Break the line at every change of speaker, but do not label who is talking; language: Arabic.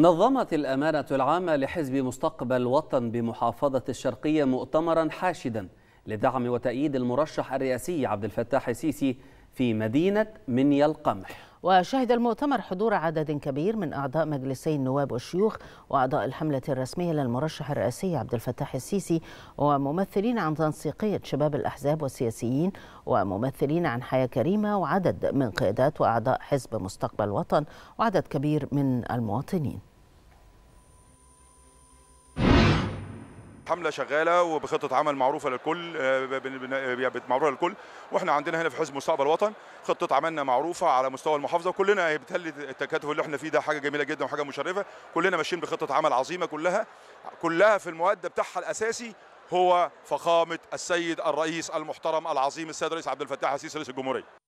نظمت الأمانة العامة لحزب مستقبل وطن بمحافظة الشرقية مؤتمرا حاشدا لدعم وتأييد المرشح الرئاسي عبد الفتاح السيسي في مدينة منيا القمح
وشهد المؤتمر حضور عدد كبير من أعضاء مجلسي النواب والشيوخ وأعضاء الحملة الرسمية للمرشح الرئاسي عبد الفتاح السيسي وممثلين عن تنسيقية شباب الأحزاب والسياسيين وممثلين عن حياة كريمة وعدد من قيادات وأعضاء حزب مستقبل وطن وعدد كبير من المواطنين
حمله شغاله وبخطه عمل معروفه للكل آه، معروفه للكل واحنا عندنا هنا في حزب مستقبل الوطن خطه عملنا معروفه على مستوى المحافظه كلنا بتهلي التكاتف اللي احنا فيه ده حاجه جميله جدا وحاجه مشرفه كلنا ماشيين بخطه عمل عظيمه كلها كلها في المؤدى بتاعها الاساسي هو فخامه السيد الرئيس المحترم العظيم السيد الرئيس عبد الفتاح السيسي رئيس الجمهوريه